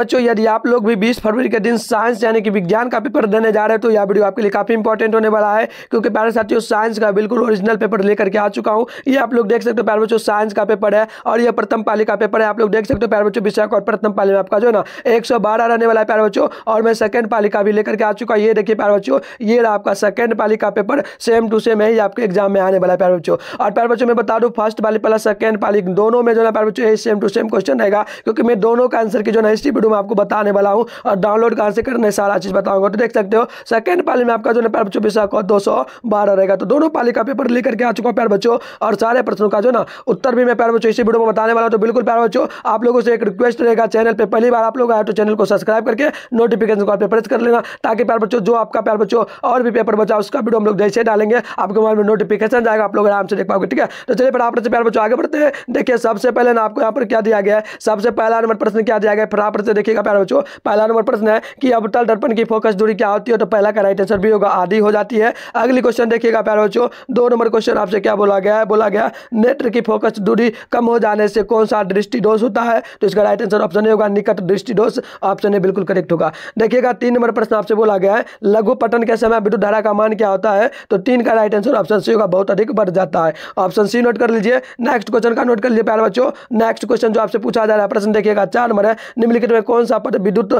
बच्चों यदि आप लोग भी 20 फरवरी के दिन साइंस यानी कि विज्ञान का पेपर देने जा रहे हैं तो यह वीडियो आपके लिए काफ़ी इंपॉर्टेंट होने वाला है क्योंकि प्यारे साथियों साइंस का बिल्कुल ओरिजिनल पेपर लेकर के आ चुका हूँ ये आप लोग देख सकते हो प्यारे बच्चों साइंस का पेपर है और यह प्रथम पाली का पेपर है आप लोग देख सकते हो प्यारे बच्चों विषय और प्रथम पाली में आपका जो ना एक रहने वाला है प्यारे बच्चों और मैं सेकंड पाली का भी लेकर के आ चुका ये देखिए प्यारे बच्चों ये आपका सेकंड पाली का पेपर सेम टू सेम है आपके एग्जाम में आने वाला है प्यारे बच्चों और प्यारे बच्चों मैं बता दू फर्स्ट पाली पहला सेकंड पाली दोनों में जो है प्यारे बच्चों सेम टू सेम क्वेश्चन रहेगा क्योंकि मैं दोनों का आंसर की जो ना हिस्ट्री वीडियो में आपको बताने वाला हूँ और डाउनलोड कहाँ से करना है सारा चीज़ बताऊँगा तो देख सकते हो सेकेंड पाली में आपका जो है प्यार बच्चों विषय का दो रहेगा तो दोनों पाली का पेपर लेकर के आ चुका हूँ प्यार बच्चों और सारे प्रश्नों का जो ना उत्तर भी मैं प्यार बच्चों इसी वीडियो में बताने वाला हूँ तो बिल्कुल प्यार बच्चों आप लोगों से एक रिक्वेस्ट रहेगा चैनल पर पहली बार आप लोग आए तो चैनल को सब्सक्राइब करके नोटिफिकेशन को प्रेस कर लेना ताकि प्यार बच्चों जो आपका प्यार बच्चों और भी पेपर बचा उसका वीडियो हम लोग जैसे डालेंगे आपके मोबाइल में नोटिफिकेशन जाएगा आप लोग आराम से देख पाओगे ठीक है तो चलिए फिर आप प्यार बच्चों आगे बढ़ते हैं देखिए सबसे पहले ना आपको यहाँ पर क्या दिया गया है सबसे पहला नंबर प्रश्न क्या दिया गया है फिर आप देखिएगा प्यार बच्चों पहला नंबर प्रश्न है कि अवतल दर्पण की फोकस दूरी क्या होती है तो पहला का राइट आंसर भी होगा आधी हो जाती है अगली क्वेश्चन देखिएगा प्यार बच्चों दो नंबर क्वेश्चन आपसे क्या बोला गया है बोला गया नेत्र की फोकस दूरी कम हो जाने से कौन सा दृष्टि दोष होता है तो इसका राइट आंसर ऑप्शन ए होगा निकट दृष्टि दोष ऑप्शन ए बिल्कुल करेक्ट होगा देखिएगा तीन नंबर प्रश्न आपसे बोला गया है लघु पटन के समय विद्युत धारा का मान क्या होता है तो तीन का राइट आंसर ऑप्शन सी होगा बहुत अधिक बढ़ जाता है ऑप्शन सी नोट कर लीजिए नेक्स्ट क्वेश्चन का नोट कर लीजिए प्यार बच्चों नेक्स्ट क्वेश्चन जो आपसे पूछा जा रहा है प्रश्न देखिएगा चार नंबर है निम्नलिखित में में कौन सा पद विद्युत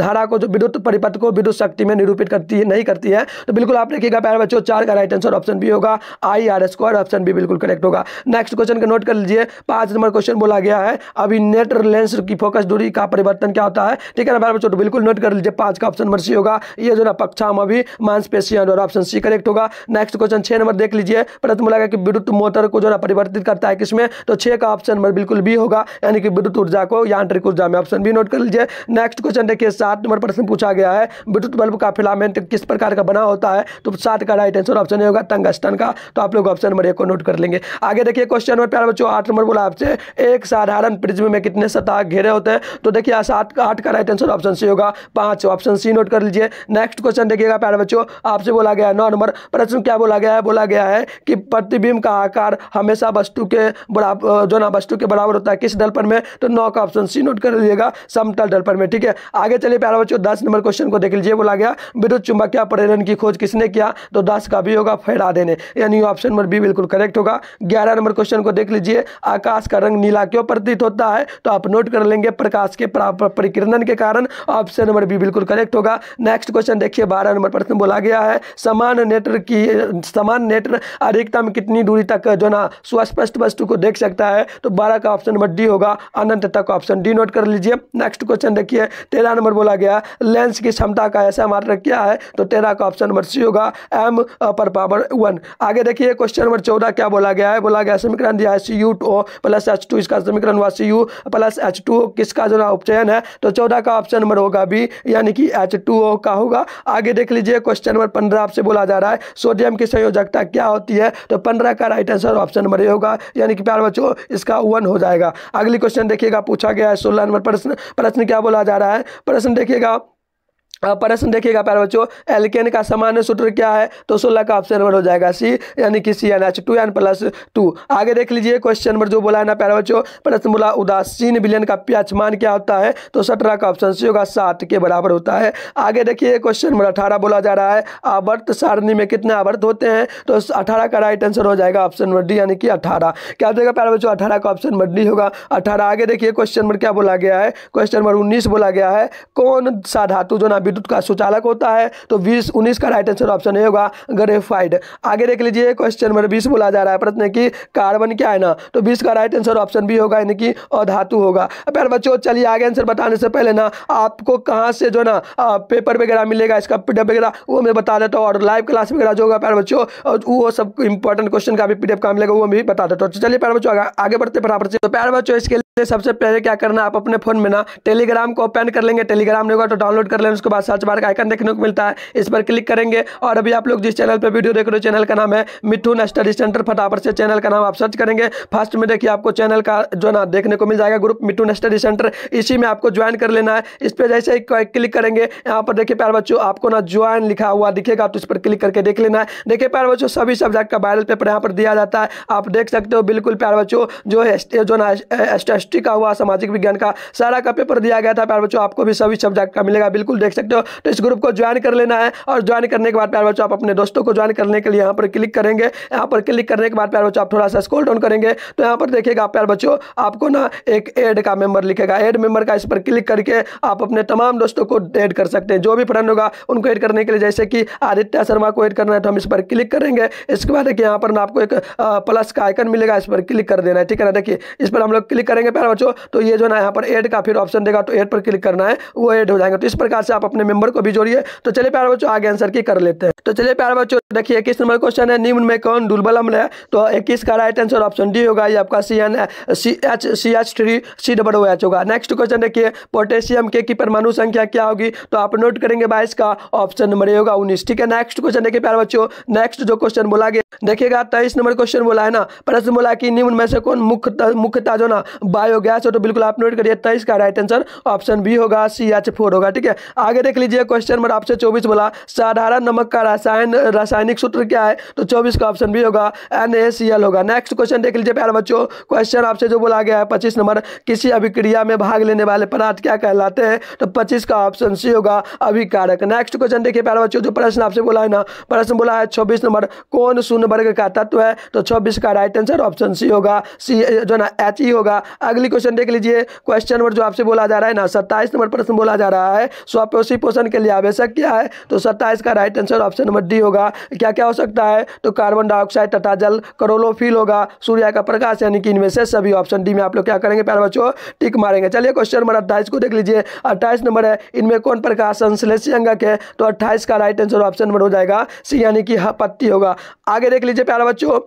धारा को जो विद्युत परिपथ को विद्युत शक्ति में निरूपित करती है नहीं करती है तो बिल्कुल आप देखिएगा प्यार बच्चों चार का राइट आंसर ऑप्शन बी होगा I R square option B बिल्कुल करेक्ट होगा नेक्स्ट क्वेश्चन का नोट कर लीजिए पांच नंबर क्वेश्चन बोला गया है अभी नेट लेंस की फोकस दूरी का परिवर्तन क्या होता है ठीक है ना प्यार बच्चों तो बिल्कुल नोट कर लीजिए पांच का ऑप्शन नंबर सी होगा ये जो ना पक्षाम अभी मांसपेशियां और ऑप्शन सी करेक्ट होगा नेक्स्ट क्वेश्चन छह नंबर देख लीजिए प्रथम बोला गया कि विद्युत मोटर को जो ना परिवर्तित करता है किसमें तो छह का ऑप्शन नंबर बिल्कुल बी होगा यानी कि विद्युत ऊर्जा को यांत्रिक ऊर्जा में ऑप्शन बी नोट कर लीजिए नेक्स्ट क्वेश्चन देखिए सात नंबर प्रश्न पूछा गया है विद्युत बल्ब का फिलामेंट किस प्रकार का बना होता है तो सात का राइट आंसर ऑप्शन होगा टंगस्टन का तो आप लोग ऑप्शन नंबर एक को नोट कर लेंगे आगे देखिए क्वेश्चन नंबर प्यार बच्चों आठ नंबर बोला आपसे एक साधारण प्रिज्म में कितने सतह घेरे होते हैं तो देखिए सात का आठ का राइट आंसर ऑप्शन सी होगा पाँच ऑप्शन सी नोट कर लीजिए नेक्स्ट क्वेश्चन देखिएगा प्यार बच्चों आपसे बोला गया नौ नंबर प्रश्न क्या बोला गया है बोला गया है कि प्रतिबिंब का आकार हमेशा वस्तु के बराबर जो ना वस्तु के बराबर होता है किस दर्पण में तो नौ का ऑप्शन सी नोट कर लीजिएगा समतल दर्पण में ठीक है आगे चलिए प्यारा बच्चों दस नंबर क्वेश्चन को देख लीजिए बोला गया विद्युत चुंबकीय प्रेरण की खोज किसने किया तो दस का भी होगा फेराडे देने यानी ऑप्शन नंबर बी बिल्कुल करेक्ट होगा ग्यारह नंबर क्वेश्चन को देख लीजिए आकाश का रंग नीला क्यों प्रतीत होता है तो आप नोट कर लेंगे प्रकाश के परिकिरणन के कारण ऑप्शन नंबर बी बिल्कुल करेक्ट होगा नेक्स्ट क्वेश्चन देखिए बारह नंबर प्रश्न बोला गया है समान नेत्र की समान नेत्र अधिकतम कितनी दूरी तक जो ना सुस्पष्ट वस्तु को देख सकता है तो बारह का ऑप्शन नंबर डी होगा अनंत तक ऑप्शन डी नोट कर लीजिए नेक्स्ट क्वेश्चन देखिए तेरह नंबर बोला गया लेंस की क्षमता का ऐसा मात्र क्या है तो तेरह का ऑप्शन नंबर सी होगा एम पर पावर वन आगे देखिए क्वेश्चन नंबर चौदह क्या बोला गया है बोला गया समीकरण दिया है C U two plus H two इसका समीकरण हुआ C U plus H two किसका जो है उपचयन है तो चौदह का ऑप्शन नंबर होगा बी यानी कि एच टू ओ का होगा आगे देख लीजिए क्वेश्चन नंबर पंद्रह आपसे बोला जा रहा है सोडियम की संयोजकता क्या होती है तो पंद्रह का right answer option number A होगा यानी कि प्यार बच्चों इसका वन हो जाएगा अगली क्वेश्चन देखिएगा पूछा गया है सोलह नंबर प्रश्न प्रश्न क्या बोला जा रहा है प्रश्न देखिएगा प्रश्न देखिएगा प्यारे बच्चों एल्केन का सामान्य सूत्र क्या है तो सोलह का ऑप्शन नंबर हो जाएगा सी यानी कि C N H two N plus two आगे देख लीजिए क्वेश्चन नंबर जो बोला है ना प्यारे बच्चों प्रश्न बोला उदासीन बिलियन का प्याच मान क्या होता है तो सत्रह का ऑप्शन सी होगा सात के बराबर होता है आगे देखिए क्वेश्चन नंबर अठारह बोला जा रहा है आवर्त सारणी में कितने आवर्त होते हैं तो अठारह का राइट आंसर हो जाएगा ऑप्शन नंबर डी यानी कि अठारह क्या देगा प्यारे बच्चों अठारह का ऑप्शन नंबर डी होगा अठारह आगे देखिए क्वेश्चन नंबर क्या बोला गया है क्वेश्चन नंबर उन्नीस बोला गया है कौन सा धातु जो ना विद्युत का सुचालक होता है तो बीस उन्नीस का राइट आंसर ऑप्शन ए होगा ग्रेफाइड आगे देख लीजिए क्वेश्चन नंबर बीस बोला जा रहा है प्रश्न की कार्बन क्या है ना तो बीस का राइट आंसर ऑप्शन बी होगा यानी कि अधातु होगा प्यार बच्चों चलिए आगे आंसर बताने से पहले ना आपको कहाँ से जो ना पेपर वगैरह मिलेगा इसका पी वगैरह वो मैं बता देता हूँ और लाइव क्लास वगैरह जो होगा प्यार बच्चों और वो सब इंपॉर्टेंट क्वेश्चन का भी पी डी काम मिलेगा वो मैं भी बता देता हूँ चलिए प्यार बच्चों आगे बढ़ते फटाफट से तो प्यार बच्चों इसके सबसे पहले क्या करना आप अपने फोन में ना टेलीग्राम को ओपन कर लेंगे टेलीग्राम नहीं होगा तो डाउनलोड कर लेंगे उसके बाद सर्च बार का आइकन देखने को मिलता है इस पर क्लिक करेंगे और अभी आप लोग जिस चैनल पर वीडियो देख रहे हो चैनल का नाम है मिथुन स्टडी सेंटर फटाफट से चैनल का नाम आप सर्च करेंगे फर्स्ट में देखिए आपको चैनल का जो ना देखने को मिल जाएगा ग्रुप मिथुन स्टडी सेंटर इसी में आपको ज्वाइन कर लेना है इस पर जैसे क्लिक करेंगे यहाँ पर देखिए प्यार बच्चों आपको ना ज्वाइन लिखा हुआ दिखेगा तो इस पर क्लिक करके देख लेना है देखिए प्यार बच्चों सभी सब्जेक्ट का वायरल पेपर यहाँ पर दिया जाता है आप देख सकते हो बिल्कुल प्यार बच्चों जो है जो ना केमिस्ट्री का हुआ सामाजिक विज्ञान का सारा का पेपर दिया गया था प्यार बच्चों आपको भी सभी सब्जेक्ट का मिलेगा बिल्कुल देख सकते हो तो इस ग्रुप को ज्वाइन कर लेना है और ज्वाइन करने के बाद प्यार बच्चों आप अपने दोस्तों को ज्वाइन करने के लिए यहाँ पर क्लिक करेंगे यहाँ पर क्लिक करने के बाद प्यार बच्चों आप थोड़ा सा स्कोल डाउन करेंगे तो यहाँ पर देखिएगा प्यार बच्चों आपको ना एक एड का मेंबर लिखेगा एड मेंबर का इस पर क्लिक करके आप अपने तमाम दोस्तों को एड कर सकते हैं जो भी फ्रेंड होगा उनको एड करने के लिए जैसे कि आदित्य शर्मा को एड करना है तो हम इस पर क्लिक करेंगे इसके बाद देखिए यहाँ पर ना आपको एक प्लस का आइकन मिलेगा इस पर क्लिक कर देना है ठीक है ना देखिए इस पर हम लोग क्लिक करेंगे करेंगे प्यारे बच्चों तो ये जो ना यहाँ पर एड का फिर ऑप्शन देगा तो एड पर क्लिक करना है वो एड हो जाएंगे तो इस प्रकार से आप अपने मेंबर को भी जोड़िए तो चलिए प्यारे बच्चों आगे आंसर की कर लेते हैं तो चलिए प्यारे बच्चों देखिए इक्कीस नंबर क्वेश्चन है निम्न में कौन डुलबल अम्ल है तो इक्कीस का राइट आंसर ऑप्शन डी होगा ये आपका C N C H C H three C double O H होगा नेक्स्ट क्वेश्चन देखिए पोटेशियम के की परमाणु संख्या क्या होगी तो आप नोट करेंगे बाईस का ऑप्शन नंबर ए होगा उन्नीस ठीक है नेक्स्ट क्वेश्चन देखिए प्यारे बच्चों नेक्स्ट जो क्वेश्चन बोला गया देखिएगा तेईस नंबर क्वेश्चन बोला है ना प्रश्न बोला कि निम्न में से कौन मुख्यता मुख्यता जो ना बायोगैस हो तो बिल्कुल आप नोट करिए तेईस का राइट आंसर ऑप्शन बी होगा सी एच फोर होगा ठीक है आगे देख लीजिए क्वेश्चन नंबर आपसे चौबीस बोला साधारण नमक का रासायन रासायनिक सूत्र क्या है तो चौबीस का ऑप्शन बी होगा एन ए सी एल होगा नेक्स्ट क्वेश्चन देख लीजिए प्यार बच्चों क्वेश्चन आपसे जो बोला गया है पच्चीस नंबर किसी अभिक्रिया में भाग लेने वाले पदार्थ क्या कहलाते हैं तो पच्चीस का ऑप्शन सी होगा अभिकारक नेक्स्ट क्वेश्चन देखिए प्यार बच्चों जो प्रश्न आपसे बोला है ना प्रश्न बोला है छब्बीस नंबर कौन शून्य वर्ग का तत्व है तो छब्बीस का राइट आंसर ऑप्शन सी होगा सी जो ना एच ई e होगा अगली क्वेश्चन देख लीजिए क्वेश्चन नंबर जो आपसे बोला जा रहा है ना सत्ताईस नंबर प्रश्न बोला जा रहा है स्वपोषी पोषण के लिए आवश्यक क्या है तो सत्ताईस का right answer option number D होगा क्या क्या हो सकता है तो कार्बन डाइऑक्साइड तथा जल करोलोफिल होगा सूर्य का प्रकाश यानी कि इनमें से सभी ऑप्शन डी में आप लोग क्या करेंगे प्यार बच्चों टिक मारेंगे चलिए क्वेश्चन नंबर अट्ठाईस को देख लीजिए अट्ठाईस नंबर है इनमें कौन प्रकाश संश्लेषी अंगक है तो अट्ठाईस का राइट आंसर ऑप्शन नंबर हो जाएगा सी यानी कि पत्ती होगा आगे देख लीजिए प्यारे बच्चों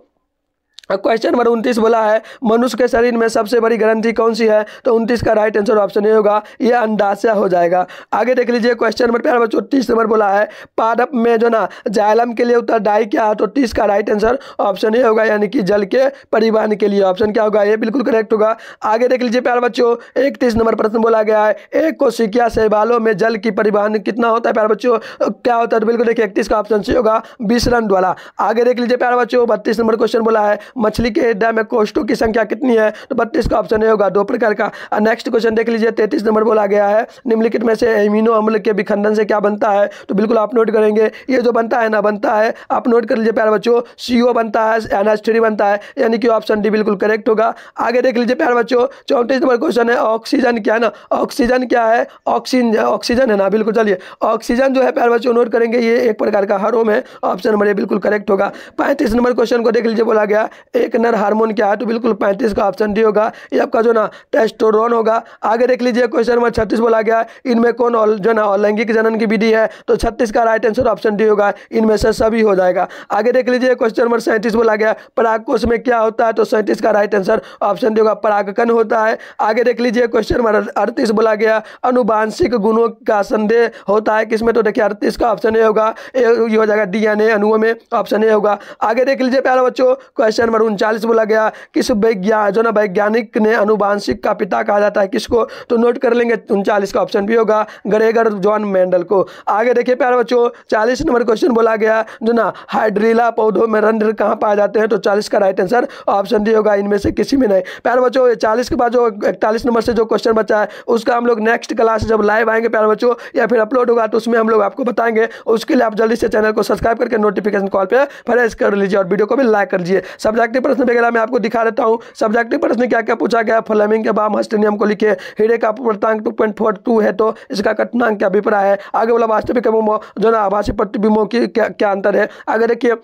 क्वेश्चन नंबर उनतीस बोला है मनुष्य के शरीर में सबसे बड़ी ग्रंथि कौन सी है तो उनतीस का राइट आंसर ऑप्शन ए होगा ये अंडाशय हो जाएगा आगे देख लीजिए क्वेश्चन नंबर प्यार बच्चों तीस नंबर बोला है पादप में जो ना जायलम के लिए उत्तरदायी क्या है तो तीस का राइट आंसर ऑप्शन ए होगा यानी कि जल के परिवहन के लिए ऑप्शन क्या होगा ये बिल्कुल करेक्ट होगा आगे देख लीजिए प्यार बच्चों एक नंबर प्रश्न बोला गया है एक को से बालों में जल की परिवहन कितना होता है प्यार बच्चों क्या होता है तो बिल्कुल देखिए इकतीस का ऑप्शन सी होगा बीस रन द्वारा आगे देख लीजिए प्यार बच्चों बत्तीस नंबर क्वेश्चन बोला है मछली के हृदय में कोष्ठों की संख्या कितनी है तो बत्तीस का ऑप्शन ए होगा दो प्रकार का नेक्स्ट क्वेश्चन देख लीजिए तैतीस नंबर बोला गया है निम्नलिखित में से एमिनो अम्ल के विखंडन से क्या बनता है तो बिल्कुल आप नोट करेंगे ये जो बनता है ना बनता है आप नोट कर लीजिए प्यार बच्चों सी बनता है एन बनता है यानी कि ऑप्शन डी बिल्कुल करेक्ट होगा आगे देख लीजिए प्यार बच्चों चौंतीस नंबर क्वेश्चन है ऑक्सीजन क्या है ना ऑक्सीजन क्या है ऑक्सीजन ऑक्सीजन है ना बिल्कुल चलिए ऑक्सीजन जो है प्यार बच्चों नोट करेंगे ये एक प्रकार का हर होम है ऑप्शन नंबर ये बिल्कुल करेक्ट होगा पैंतीस नंबर क्वेश्चन को देख लीजिए बोला गया एक नर हार्मोन क्या है तो बिल्कुल पैंतीस का ऑप्शन डी होगा ये आपका जो ना टेस्टोरोन होगा आगे देख लीजिए क्वेश्चन नंबर छत्तीस बोला गया है इनमें कौन और जो ना लैंगिक जनन की विधि है तो छत्तीस का राइट आंसर ऑप्शन डी होगा इनमें से सभी हो जाएगा आगे देख लीजिए क्वेश्चन नंबर सैंतीस बोला गया परागकोश में क्या होता है तो सैंतीस का राइट आंसर ऑप्शन डी होगा परागकन होता है आगे देख लीजिए क्वेश्चन नंबर अड़तीस बोला गया अनुवांशिक गुणों का संदेह होता है किसमें तो देखिए अड़तीस का ऑप्शन ए होगा ये हो जाएगा डी अनुओं में ऑप्शन ए होगा आगे देख लीजिए प्यारा बच्चों क्वेश्चन नंबर उनचालीस बोला गया किस वैज्ञान जो ना वैज्ञानिक ने अनुवांशिक का पिता कहा जाता है किसको तो नोट कर लेंगे उनचालीस का ऑप्शन भी होगा ग्रेगर जॉन मेंडल को आगे देखिए प्यारे बच्चों चालीस नंबर क्वेश्चन बोला गया जो ना हाइड्रीला पौधों में रंध्र कहाँ पाए जाते हैं तो चालीस का राइट आंसर ऑप्शन डी होगा इनमें से किसी में नहीं प्यारे बच्चों चालीस के बाद जो इकतालीस नंबर से जो क्वेश्चन बचा है उसका हम लोग नेक्स्ट क्लास जब लाइव आएंगे प्यारे बच्चों या फिर अपलोड होगा तो उसमें हम लोग आपको बताएंगे उसके लिए आप जल्दी से चैनल को सब्सक्राइब करके नोटिफिकेशन कॉल पर फ्रेश कर लीजिए और वीडियो को भी लाइक कर लीजिए सब्जेक्ट सब्जेक्टिव प्रश्न वगैरह मैं आपको दिखा देता हूँ सब्जेक्टिव प्रश्न क्या क्या पूछा गया फ्लेमिंग के बाद हस्टेनियम को लिखे हीरे का अपवर्तांक टू पॉइंट फोर टू है तो इसका कटनांक क्या अभिप्राय है आगे बोला वास्तविक जो है आभासी प्रतिबिंबों की क्या, क्या अंतर है आगे देखिए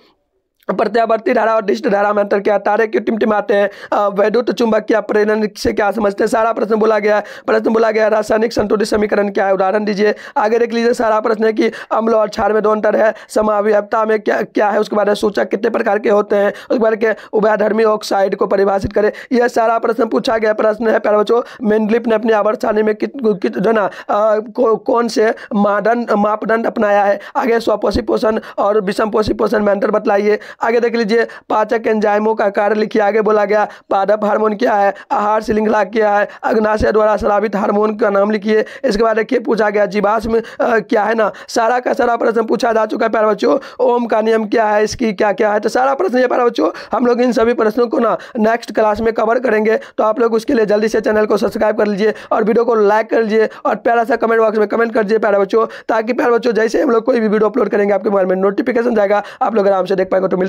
प्रत्यावर्ती धारा और दिष्ट धारा में अंतर क्या तारे क्यों टिमटिमाते हैं वैद्युत क्या प्रेरण से क्या समझते हैं सारा प्रश्न बोला गया प्रश्न बोला गया रासायनिक संतुलित समीकरण क्या है उदाहरण दीजिए आगे देख लीजिए सारा प्रश्न है कि अम्ल और क्षार में दो अंतर है समावयता में क्या क्या है उसके बारे में सूचक कितने प्रकार के होते हैं उसके बारे के उभयाधर्मी ऑक्साइड को परिभाषित करें यह सारा प्रश्न पूछा गया प्रश्न है प्यारे बच्चों मेन्डलिप ने अपनी आवर्त सारणी में कित जो ना कौन से मापदंड अपनाया है आगे स्वपोषी पोषण और विषम पोषी पोषण में अंतर बतलाइए आगे देख लीजिए पाचक एंजाइमों का कार्य लिखिए आगे बोला गया पादप हार्मोन क्या है आहार श्रृंखला क्या है अग्नाशय द्वारा श्रावित हार्मोन का नाम लिखिए इसके बाद देखिए पूछा गया जीवाश्म क्या है ना सारा का सारा प्रश्न पूछा जा चुका है प्यारे बच्चों ओम का नियम क्या है इसकी क्या क्या है तो सारा प्रश्न ये प्यारे बच्चों हम लोग इन सभी प्रश्नों को ना नेक्स्ट क्लास में कवर करेंगे तो आप लोग उसके लिए जल्दी से चैनल को सब्सक्राइब कर लीजिए और वीडियो को लाइक कर लीजिए और प्यारा सा कमेंट बॉक्स में कमेंट कर दीजिए प्यारे बच्चों ताकि प्यारे बच्चों जैसे हम लोग कोई भी वीडियो अपलोड करेंगे आपके मोबाइल में नोटिफिकेशन जाएगा आप लोग आराम से देख पाएंगे तो मिल